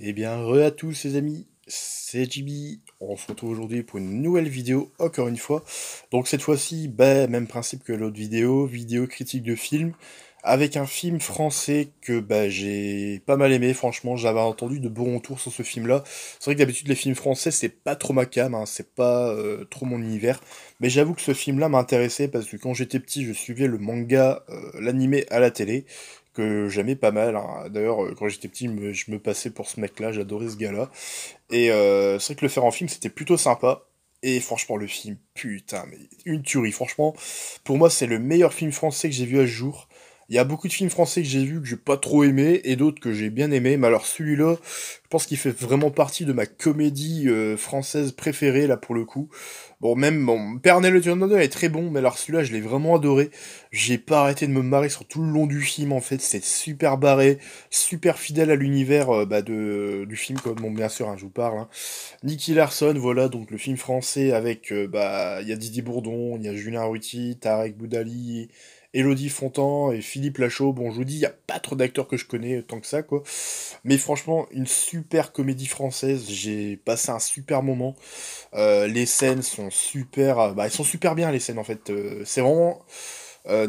Eh bien, re à tous les amis, c'est Jibi, On se retrouve aujourd'hui pour une nouvelle vidéo, encore une fois. Donc cette fois-ci, bah, même principe que l'autre vidéo, vidéo critique de film, avec un film français que bah, j'ai pas mal aimé, franchement, j'avais entendu de bons retours sur ce film-là. C'est vrai que d'habitude, les films français, c'est pas trop ma cam, hein. c'est pas euh, trop mon univers. Mais j'avoue que ce film-là m'intéressait parce que quand j'étais petit, je suivais le manga, euh, l'animé à la télé, que j'aimais pas mal. Hein. D'ailleurs, euh, quand j'étais petit, je me passais pour ce mec-là, j'adorais ce gars-là. Et euh, c'est vrai que le faire en film, c'était plutôt sympa. Et franchement, le film, putain, mais une tuerie. Franchement, pour moi, c'est le meilleur film français que j'ai vu à ce jour. Il y a beaucoup de films français que j'ai vus que j'ai pas trop aimé et d'autres que j'ai bien aimé, mais alors celui-là, je pense qu'il fait vraiment partie de ma comédie euh, française préférée, là, pour le coup. Bon, même, bon, Pernel le est très bon, mais alors celui-là, je l'ai vraiment adoré. J'ai pas arrêté de me marrer sur tout le long du film, en fait. C'est super barré, super fidèle à l'univers euh, bah, du film, comme, bon, bien sûr, hein, je vous parle. Hein. Nicky Larson, voilà, donc le film français avec, euh, bah, il y a Didier Bourdon, il y a Julien Ruti, Tarek Boudali, Elodie Fontan et Philippe Lachaud. Bon, je vous dis, il n'y a pas trop d'acteurs que je connais tant que ça, quoi. Mais franchement, une super super comédie française. J'ai passé un super moment. Euh, les scènes sont super. Euh, bah, elles sont super bien, les scènes, en fait. Euh, c'est vraiment.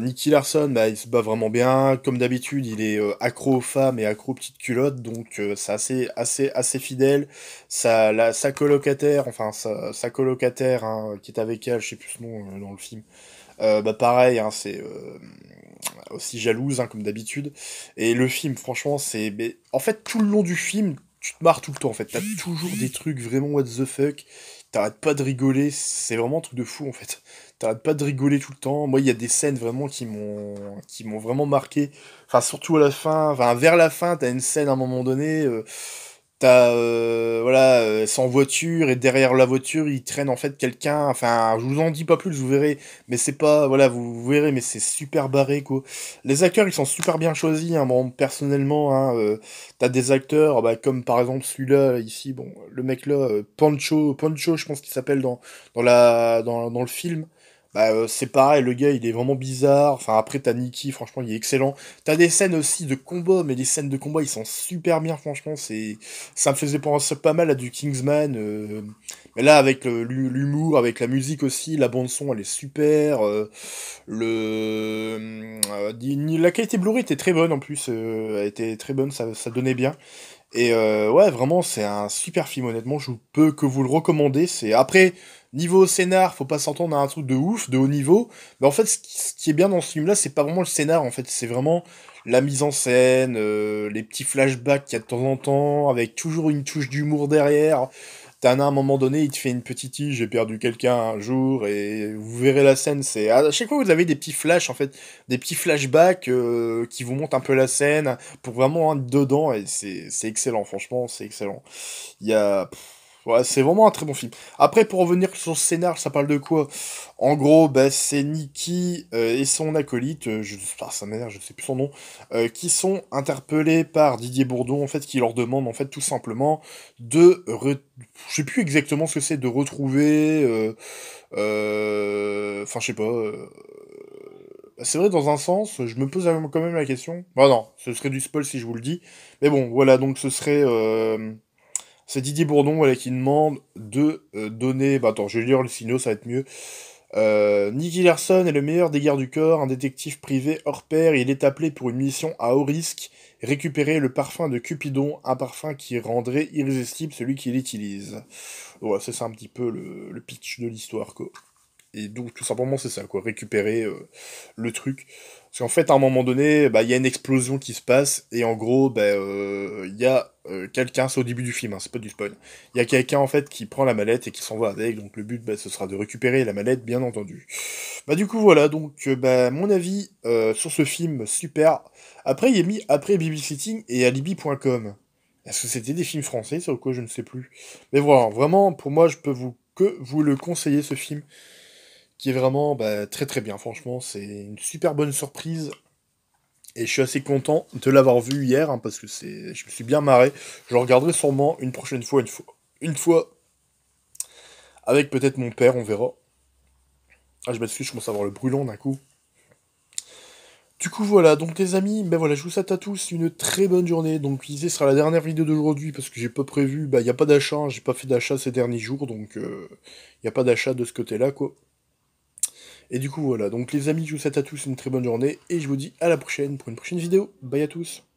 Nicky Larson, bah, il se bat vraiment bien. Comme d'habitude, il est accro aux femmes et accro aux petites culottes. Donc, c'est assez, assez, assez fidèle. Sa, sa colocataire, enfin, sa, colocataire hein, qui est avec elle, je sais plus son nom dans le film. bah, pareil, hein, c'est aussi jalouse hein, comme d'habitude. Et le film, franchement, c'est en fait tout le long du film, tu te marres tout le temps en fait. T'as toujours des trucs vraiment what the fuck. T'arrêtes pas de rigoler. C'est vraiment un truc de fou en fait. T'arrêtes pas de rigoler tout le temps. Moi, il y a des scènes vraiment qui m'ont qui m'ont vraiment marqué. Enfin, surtout à la fin. Enfin, vers la fin, t'as une scène à un moment donné. Euh, T'as euh, voilà euh, sans voiture et derrière la voiture il traîne en fait quelqu'un. Enfin, je vous en dis pas plus, vous verrez. Mais c'est pas voilà, vous, verrez, mais c'est super barré quoi. Les acteurs ils sont super bien choisis. Hein, bon, personnellement, hein, euh, t'as des acteurs bah, comme par exemple celui-là ici. Bon, le mec là, Pancho, Pancho, je pense qu'il s'appelle dans dans la dans le film. Bah, euh, c'est pareil, le gars il est vraiment bizarre. Enfin, après, t'as Nikki, franchement, il est excellent. T'as des scènes aussi de combat, mais les scènes de combat ils sont super bien, franchement. c'est Ça me faisait penser pas mal à du Kingsman. Euh. Mais là, avec l'humour, avec la musique aussi, la bande-son elle est super. Euh. Le... La qualité Blu-ray était très bonne en plus. Elle était très bonne, ça, ça donnait bien. Et euh, ouais, vraiment, c'est un super film, honnêtement, je peux que vous le recommander. C'est Après, niveau scénar, faut pas s'entendre à un truc de ouf, de haut niveau. Mais en fait, ce qui, est bien dans ce film-là, c'est pas vraiment le scénar, en fait, c'est vraiment la mise en scène, euh, les petits flashbacks qu'il y a de temps en temps, avec toujours une touche d'humour derrière. T'as un à un moment donné, il te fait une petite tige, j'ai perdu quelqu'un un jour, et vous verrez la scène. C'est ah, à chaque fois vous avez des petits flashs en fait, des petits flashbacks euh, qui vous montent un peu la scène pour vraiment être dedans. Et c'est excellent, franchement, c'est excellent. Il y a ouais, c'est vraiment un très bon film. Après, pour revenir sur le scénar, ça parle de quoi En gros, bah, c'est Nikki euh, et son acolyte, ne euh, je, pas sa mère, je sais plus son nom, euh, qui sont interpellés par Didier Bourdon, en fait, qui leur demande, en fait, tout simplement de... Je sais plus exactement ce que c'est, de retrouver... Enfin, je sais pas... C'est vrai, dans un sens, je me pose quand même la question. Bah non, ce serait du spoil si je vous le dis. Mais bon, voilà, donc ce serait... C'est Didier Bourdon qui demande de euh, donner. Bah, attends, je vais lire le signaux, ça va être mieux. Euh, Nicky Larson est le meilleur des gardes du corps, un détective privé hors pair. Il est appelé pour une mission à haut risque récupérer le parfum de Cupidon, un parfum qui rendrait irrésistible celui qui l'utilise. Voilà, c'est ça un petit peu le, le pitch de l'histoire, quoi. Et donc, tout simplement, c'est ça, quoi, récupérer euh, le truc. Parce qu'en fait, à un moment donné, bah, il y a une explosion qui se passe, et en gros, bah, euh, il y a euh, quelqu'un, c'est au début du film, hein, c'est pas du spoil, il y a quelqu'un, en fait, qui prend la mallette et qui s'en va avec, donc le but, bah, ce sera de récupérer la mallette, bien entendu. Bah, du coup, voilà, donc, mon avis sur ce film, super. Après, il est mis après Babysitting et Alibi.com. Est-ce que c'était des films français, sur quoi je ne sais plus. Mais voilà, vraiment, pour moi, je peux vous que vous le conseiller, ce film qui est vraiment bah, très très bien. Franchement, c'est une super bonne surprise. Et je suis assez content de l'avoir vu hier, hein, parce que je me suis bien marré. Je regarderai sûrement une prochaine fois, une fois, une fois avec peut-être mon père, on verra. Ah, je m'excuse, je commence à avoir le brûlant d'un coup. Du coup, voilà, donc les amis, ben voilà, je vous souhaite à tous une très bonne journée. Donc, ce sera la dernière vidéo d'aujourd'hui parce que j'ai pas prévu, bah, il n'y a pas d'achat, hein. j'ai pas fait d'achat ces derniers jours, donc euh, il n'y a pas d'achat de ce côté-là, quoi. Et du coup, voilà. Donc, les amis, je vous souhaite à tous une très bonne journée. Et je vous dis à la prochaine pour une prochaine vidéo. Bye à tous.